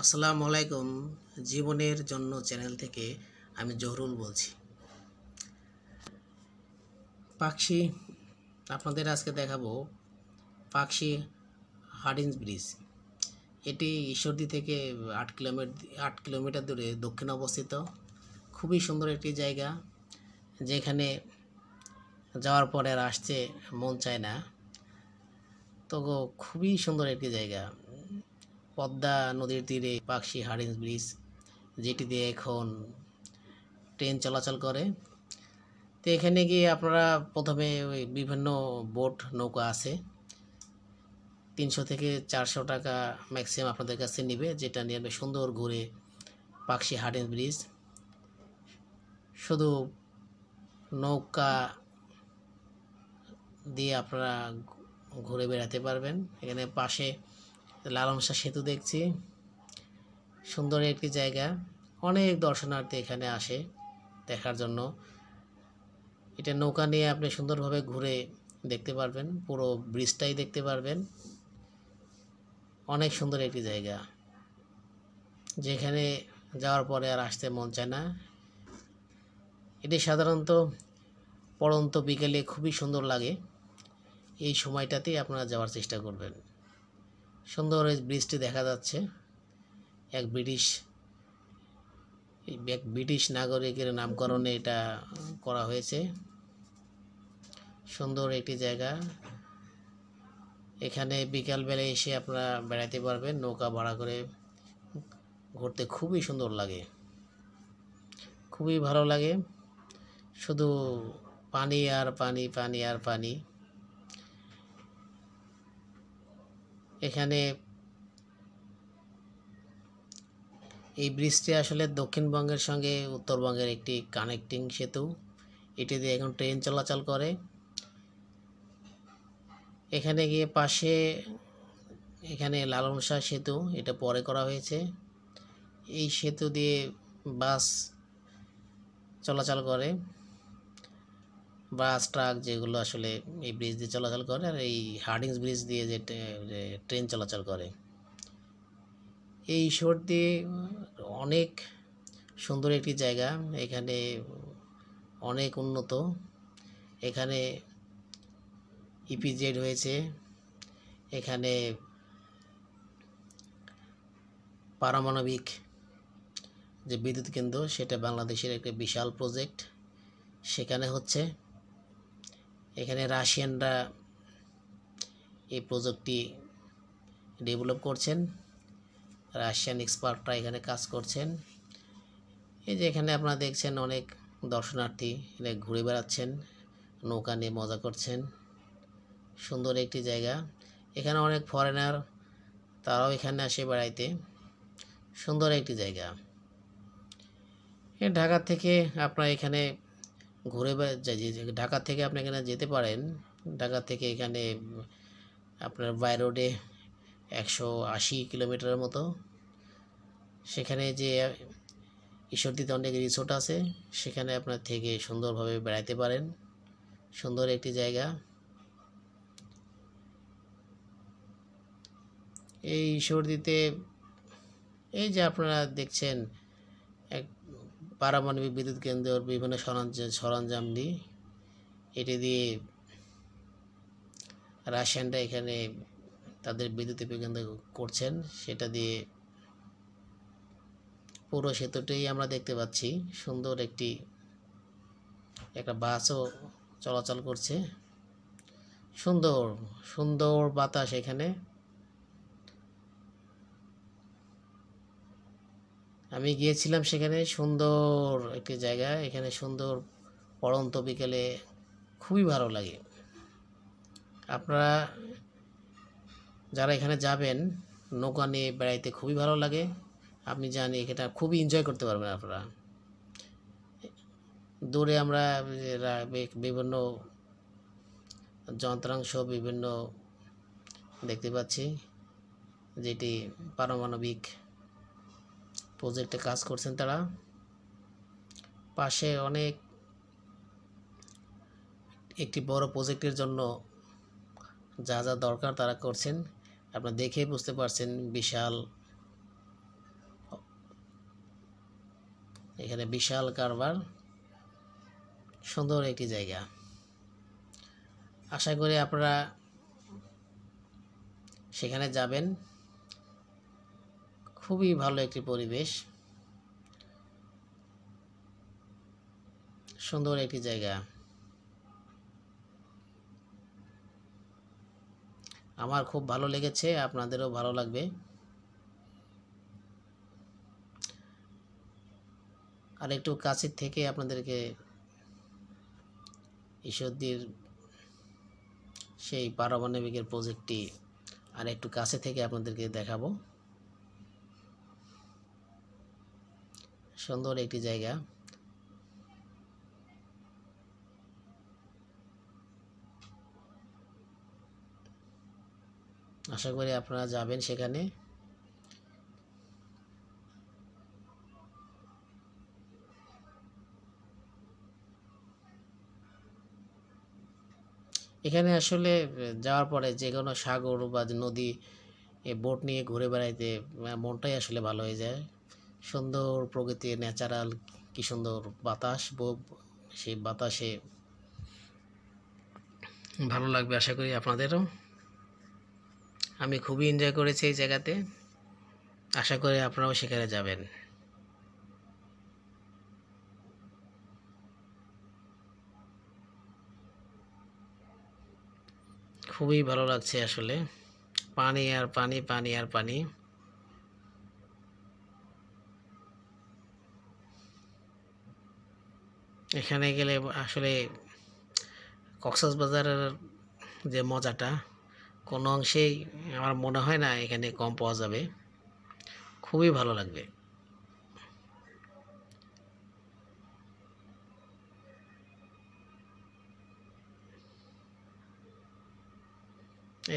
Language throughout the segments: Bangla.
আসসালাম আলাইকুম জীবনের জন্য চ্যানেল থেকে আমি জহরুল বলছি পাখি আপনাদের আজকে দেখাবো পাখি হার্ডিন্স ব্রিজ এটি ঈশ্বরদী থেকে আট কিলোমিটার আট কিলোমিটার দূরে দক্ষিণে অবস্থিত খুবই সুন্দর একটি জায়গা যেখানে যাওয়ার পরে আর আসছে মন চায় না তো খুবই সুন্দর একটি জায়গা পদ্মা নদীর তীরে পাকশি হার্ডিন্স ব্রিজ যেটি দিয়ে এখন ট্রেন চলাচল করে তো এখানে গিয়ে আপনারা প্রথমে বিভিন্ন বোট নৌকা আছে তিনশো থেকে চারশো টাকা ম্যাক্সিমাম আপনাদের কাছে নেবে যেটা নিয়ে আপনি সুন্দর ঘুরে পাকশি হার্ডিন ব্রিজ শুধু নৌকা দিয়ে আপনারা ঘুরে বেড়াতে পারবেন এখানে পাশে লালমশা সেতু দেখছি সুন্দর একটি জায়গা অনেক দর্শনার্থী এখানে আসে দেখার জন্য এটা নৌকা নিয়ে আপনি সুন্দরভাবে ঘুরে দেখতে পারবেন পুরো ব্রিজটাই দেখতে পারবেন অনেক সুন্দর একটি জায়গা যেখানে যাওয়ার পরে আর আসতে মন চায় না এটি সাধারণত পড়ন্ত বিকেলে খুবই সুন্দর লাগে এই সময়টাতেই আপনারা যাওয়ার চেষ্টা করবেন সুন্দর এই ব্রিজটি দেখা যাচ্ছে এক ব্রিটিশ এক ব্রিটিশ নাগরিকের নামকরণে এটা করা হয়েছে সুন্দর একটি জায়গা এখানে বিকালবেলা এসে আপনারা বেড়াতে পারবেন নৌকা ভাড়া করে ঘুরতে খুবই সুন্দর লাগে খুবই ভালো লাগে শুধু পানি আর পানি পানি আর পানি এখানে এই ব্রিজটি আসলে দক্ষিণবঙ্গের সঙ্গে উত্তরবঙ্গের একটি কানেক্টিং সেতু এটি দিয়ে এখন ট্রেন চলাচল করে এখানে গিয়ে পাশে এখানে লালনসা সেতু এটা পরে করা হয়েছে এই সেতু দিয়ে বাস চলাচল করে বাস ট্রাক যেগুলো আসলে এই ব্রিজ দিয়ে চলাচল করে আর এই হার্ডিংস ব্রিজ দিয়ে যে ট্রেন চলাচল করে এই শোর দিয়ে অনেক সুন্দর একটি জায়গা এখানে অনেক উন্নত এখানে ইপিজেড e হয়েছে এখানে পারমাণবিক যে বিদ্যুৎ কেন্দ্র সেটা বাংলাদেশের একটা বিশাল প্রজেক্ট সেখানে হচ্ছে এখানে রাশিয়ানরা এই প্রযুক্তি ডেভেলপ করছেন রাশিয়ান এক্সপার্টরা এখানে কাজ করছেন এই যে এখানে আপনারা দেখছেন অনেক দর্শনার্থী এখানে ঘুরে বেড়াচ্ছেন নৌকা নিয়ে মজা করছেন সুন্দর একটি জায়গা এখানে অনেক ফরেনার তারাও এখানে আসে বেড়াইতে সুন্দর একটি জায়গা ঢাকা থেকে আপনারা এখানে ঘুরে ঢাকা থেকে আপনি এখানে যেতে পারেন ঢাকা থেকে এখানে আপনার বাই রোডে একশো আশি কিলোমিটারের মতো সেখানে যে ঈশ্বরদীতে অনেক রিসোর্ট আছে সেখানে আপনার থেকে সুন্দরভাবে বেড়াইতে পারেন সুন্দর একটি জায়গা এই ঈশ্বরদীতে এই যে আপনারা দেখছেন পারমাণবিক বিদ্যুৎ কেন্দ্রের বিভিন্ন সরঞ্জাম সরঞ্জাম নিই এটি দিয়ে রাশিয়ানরা এখানে তাদের বিদ্যুৎ কেন্দ্র করছেন সেটা দিয়ে পুরো সেতুটাই আমরা দেখতে পাচ্ছি সুন্দর একটি একটা বাসও চলাচল করছে সুন্দর সুন্দর বাতাস এখানে আমি গিয়েছিলাম সেখানে সুন্দর একটি জায়গা এখানে সুন্দর পড়ন্ত বিকেলে খুবই ভালো লাগে আপনারা যারা এখানে যাবেন নৌকা নিয়ে বেড়াইতে খুবই ভালো লাগে আপনি জানি এটা খুবই এনজয় করতে পারবেন আপনারা দূরে আমরা বিভিন্ন যন্ত্রাংশ বিভিন্ন দেখতে পাচ্ছি যেটি পারমাণবিক প্রজেক্টে কাজ করছেন তারা পাশে অনেক একটি বড় প্রজেক্টের জন্য যা যা দরকার তারা করছেন আপনারা দেখেই বুঝতে পারছেন বিশাল এখানে বিশাল কারবার সুন্দর একটি জায়গা আশা করি আপনারা সেখানে যাবেন খুবই ভালো একটি পরিবেশ সুন্দর একটি জায়গা আমার খুব ভালো লেগেছে আপনাদেরও ভালো লাগবে আর একটু কাছের থেকে আপনাদেরকে ঈশ্বরদীর সেই পারমাণবিকের প্রজেক্টটি আর একটু কাছে থেকে আপনাদেরকে দেখাবো সুন্দর একটি জায়গা আশা করি আপনারা যাবেন সেখানে এখানে আসলে যাওয়ার পরে যে কোনো সাগর বা নদী বোট নিয়ে ঘুরে বেড়াইতে মনটাই আসলে ভালো হয়ে যায় সুন্দর প্রকৃতি ন্যাচারাল কী সুন্দর বাতাস সেই বাতাসে ভালো লাগবে আশা করি আপনাদেরও আমি খুবই এনজয় করেছি এই জায়গাতে আশা করি আপনারাও সেখানে যাবেন খুবই ভালো লাগছে আসলে পানি আর পানি পানি আর পানি এখানে গেলে আসলে বাজারের যে মজাটা কোনো অংশেই আমার মনে হয় না এখানে কম পাওয়া যাবে খুবই ভালো লাগবে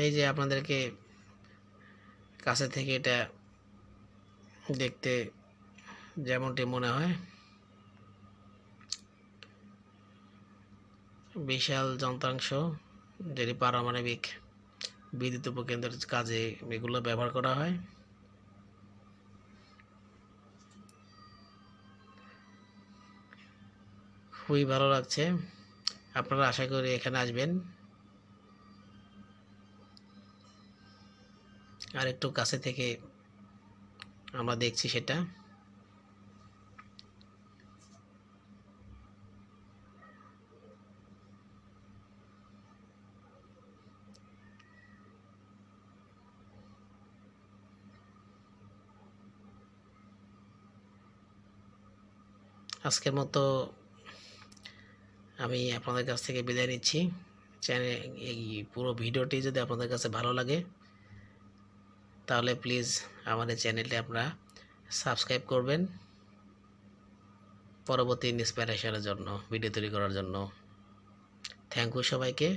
এই যে আপনাদেরকে কাছে থেকে এটা দেখতে যেমনটি মনে হয় বিশাল যন্ত্রাংশ যেটি পারমাণবিক বিদ্যুৎ উপকেন্দ্রের কাজে এগুলো ব্যবহার করা হয় খুবই ভালো লাগছে আপনারা আশা করি এখানে আসবেন আর একটু কাছে থেকে আমরা দেখছি সেটা আজকের মতো আমি আপনাদের কাছ থেকে বিদায় নিচ্ছি চ্যানেল এই পুরো ভিডিওটি যদি আপনাদের কাছে ভালো লাগে তাহলে প্লিজ আমাদের চ্যানেলটি আপনারা সাবস্ক্রাইব করবেন পরবর্তী ইন্সপিরেশনের জন্য ভিডিও তৈরি করার জন্য থ্যাংক ইউ সবাইকে